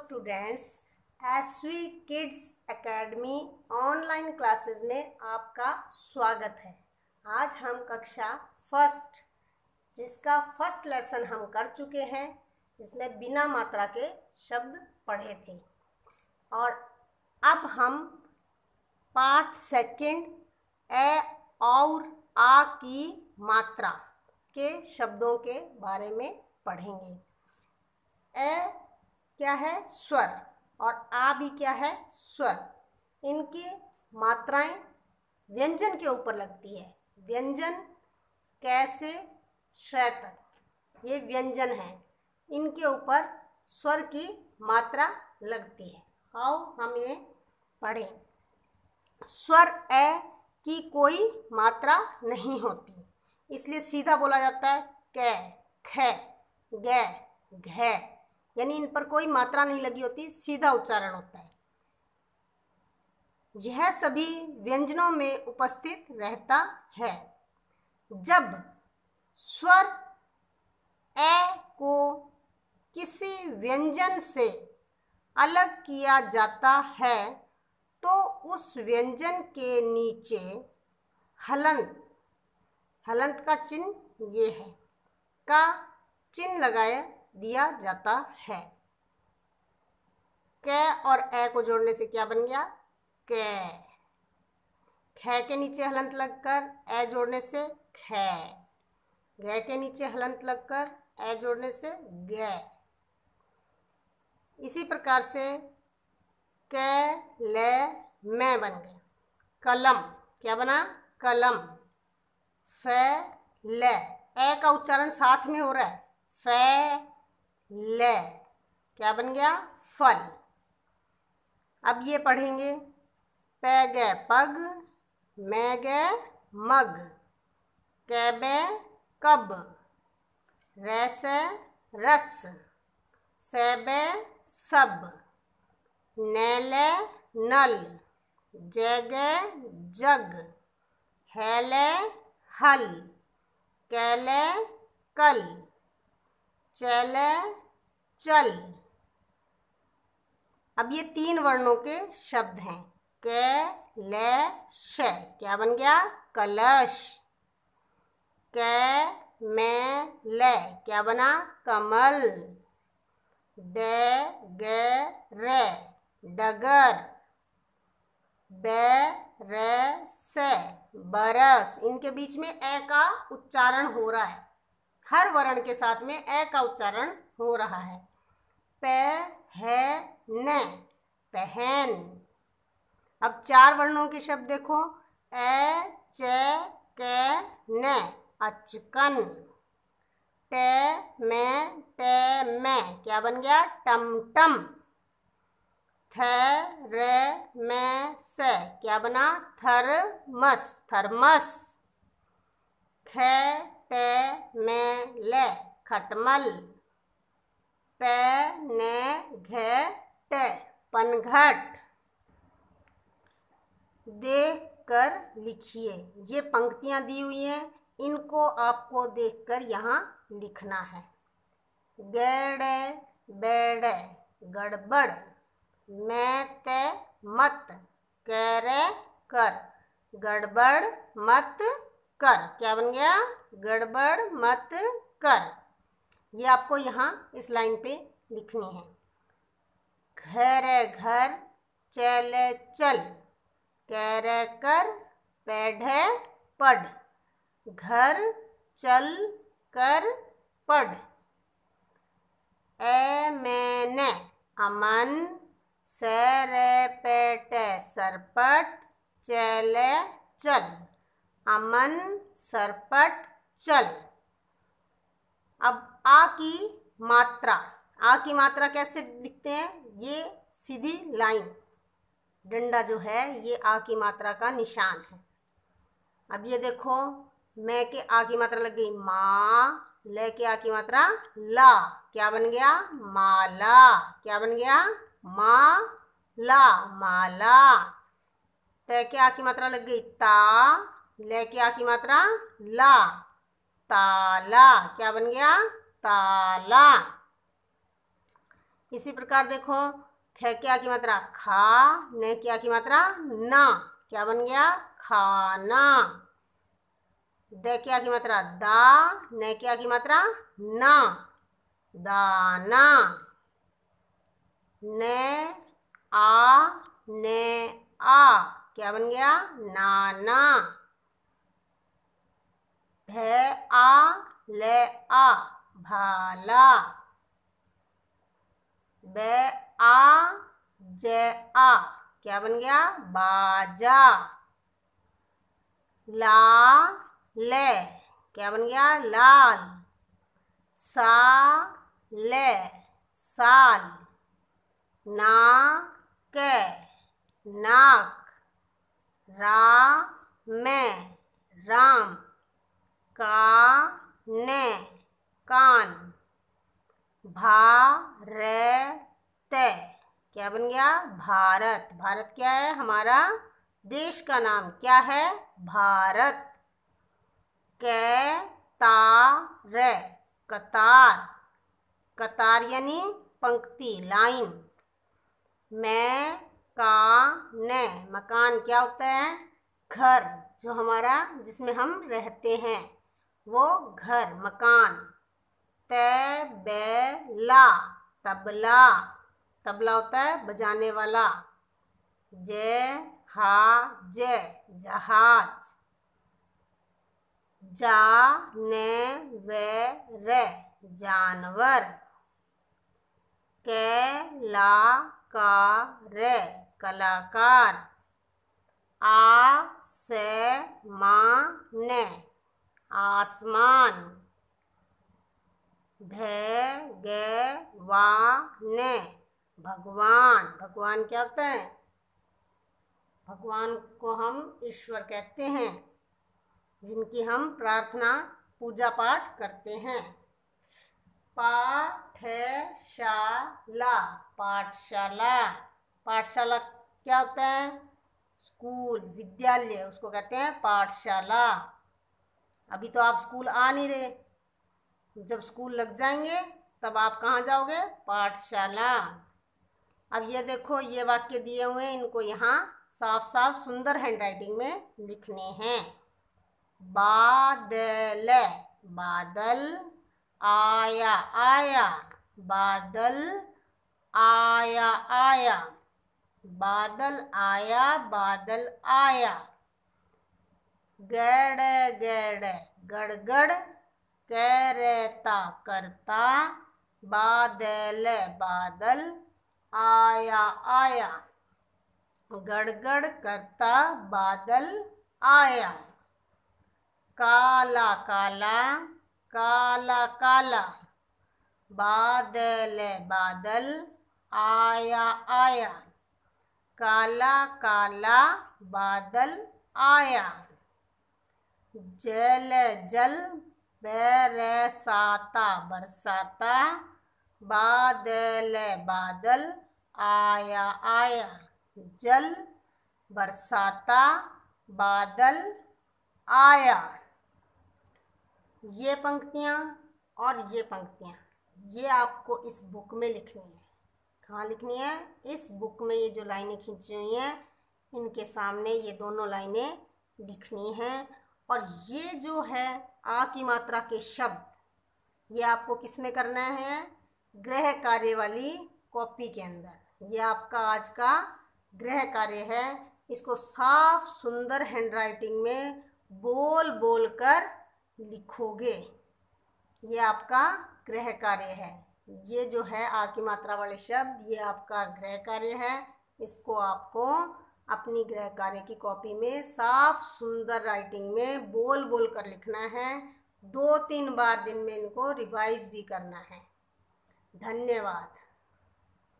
students SV kids academy online classes में आपका स्वागत है आज हम कक्षा फर्स्ट जिसका फर्स्ट लेसन हम कर चुके हैं जिसमें बिना मात्रा के शब्द पढ़े थे और अब हम पार्ट सेकंड ए और आ की मात्रा के शब्दों के बारे में पढ़ेंगे ए क्या है स्वर और आ भी क्या है स्वर इनकी मात्राएं व्यंजन के ऊपर लगती है व्यंजन कैसे श्रय तक ये व्यंजन है इनके ऊपर स्वर की मात्रा लगती है आओ हम ये पढ़ें स्वर ए की कोई मात्रा नहीं होती इसलिए सीधा बोला जाता है कै ख गै घै यानी इन पर कोई मात्रा नहीं लगी होती सीधा उच्चारण होता है यह सभी व्यंजनों में उपस्थित रहता है जब स्वर ए को किसी व्यंजन से अलग किया जाता है तो उस व्यंजन के नीचे हलंत हलंत का चिन्ह ये है का चिन्ह लगाया दिया जाता है कै और ए को जोड़ने से क्या बन गया कै खे के नीचे हलंत लगकर ए जोड़ने से ख गै के नीचे हलंत लगकर ए जोड़ने से गै इसी प्रकार से कै ले मैं बन गए कलम क्या बना कलम फ ल ए का उच्चारण साथ में हो रहा है फै ले क्या बन गया फल अब ये पढ़ेंगे पै पग मै मग कैबे कब रस रस सैबे सब नैले नल जगे जग हैले हल कैले कल चल चल अब ये तीन वर्णों के शब्द हैं क ल श क्या बन गया कलश क मै ल क्या बना कमल ड ग र डगर ब र स बरस इनके बीच में ए का उच्चारण हो रहा है हर वर्ण के साथ में ए का उच्चारण हो रहा है प है न पहन अब चार वर्णों के शब्द देखो ए च क न अचकन ट मै टे मै क्या बन गया टमटम थ र मै स क्या बना थर्मस थर्मस ख खटमल खटमल पैनघट पनघट देख कर लिखिए ये पंक्तियाँ दी हुई हैं इनको आपको देखकर यहाँ लिखना है गड़ बेड़े गड़बड़ मैं ते मत कर गड़बड़ मत कर क्या बन गया गड़बड़ मत कर ये आपको यहाँ इस लाइन पे लिखनी है घर घर चल चल कर कर पढ़ पढ़ घर चल कर पढ़ ए मैंने अमन सर पेट सरपट चल चल अमन सरपट चल अब आ की मात्रा आ की मात्रा कैसे लिखते हैं ये सीधी लाइन डंडा जो है ये आ की मात्रा का निशान है अब ये देखो मैं के आ की मात्रा लग गई माँ ले के आ की मात्रा ला क्या बन गया माला क्या बन गया ला माला तय के आ की मात्रा लग गई ता ले की आ की मात्रा ला ताला क्या बन गया ताला इसी प्रकार देखो खे क्या की मात्रा खा ने क्या की मात्रा ना क्या बन गया खाना दे क्या की मात्रा दा ने क्या की मात्रा ना दाना ने आ ने आ क्या बन गया नाना भे आ ले आ भाला बे आ जे आ क्या बन गया बाजा ला ले क्या बन गया लाल सा ले साल ना के नाक रा में राम का ने कान भा र क्या बन गया भारत भारत क्या है हमारा देश का नाम क्या है भारत कै ता कतार कतार यानी पंक्ति लाइन मैं का ने मकान क्या होता है घर जो हमारा जिसमें हम रहते हैं वो घर मकान तबेला तबला तबला होता है बजाने वाला जय हा जय जहाज जा ने वे रे जानवर कैला का रे कलाकार आ से मा ने आसमान भ ग वा ने भगवान भगवान क्या होता है भगवान को हम ईश्वर कहते हैं जिनकी हम प्रार्थना पूजा पाठ करते हैं पाठशाला पाठशाला पाठशाला क्या होता है स्कूल विद्यालय उसको कहते हैं पाठशाला अभी तो आप स्कूल आ नहीं रहे जब स्कूल लग जाएंगे तब आप कहाँ जाओगे पाठशाला अब ये देखो ये वाक्य दिए हुए हैं इनको यहाँ साफ साफ सुंदर हैंडराइटिंग में लिखने हैं बादल बादल आया आया बादल आया आया बादल आया बादल आया गड़ गड़ गड़गड़ करता करता बादल बादल आया आया गड़गड़ करता बादल आया काला काला काला काला बादल बादल आया आया काला काला बादल आया जल जल बरसाता बरसाता बादल बादल आया आया जल बरसाता बादल आया ये पंक्तियाँ और ये पंक्तियाँ ये आपको इस बुक में लिखनी है कहाँ लिखनी है इस बुक में ये जो लाइनें खींची हुई हैं इनके सामने ये दोनों लाइनें लिखनी हैं और ये जो है आ की मात्रा के शब्द ये आपको किस में करना है ग्रह कार्य वाली कॉपी के अंदर ये आपका आज का ग्रह कार्य है इसको साफ सुंदर हैंड राइटिंग में बोल बोल कर लिखोगे ये आपका ग्रह कार्य है ये जो है आ की मात्रा वाले शब्द ये आपका ग्रह कार्य है इसको आपको अपनी गृह कार्य की कॉपी में साफ सुंदर राइटिंग में बोल बोल कर लिखना है दो तीन बार दिन में इनको रिवाइज भी करना है धन्यवाद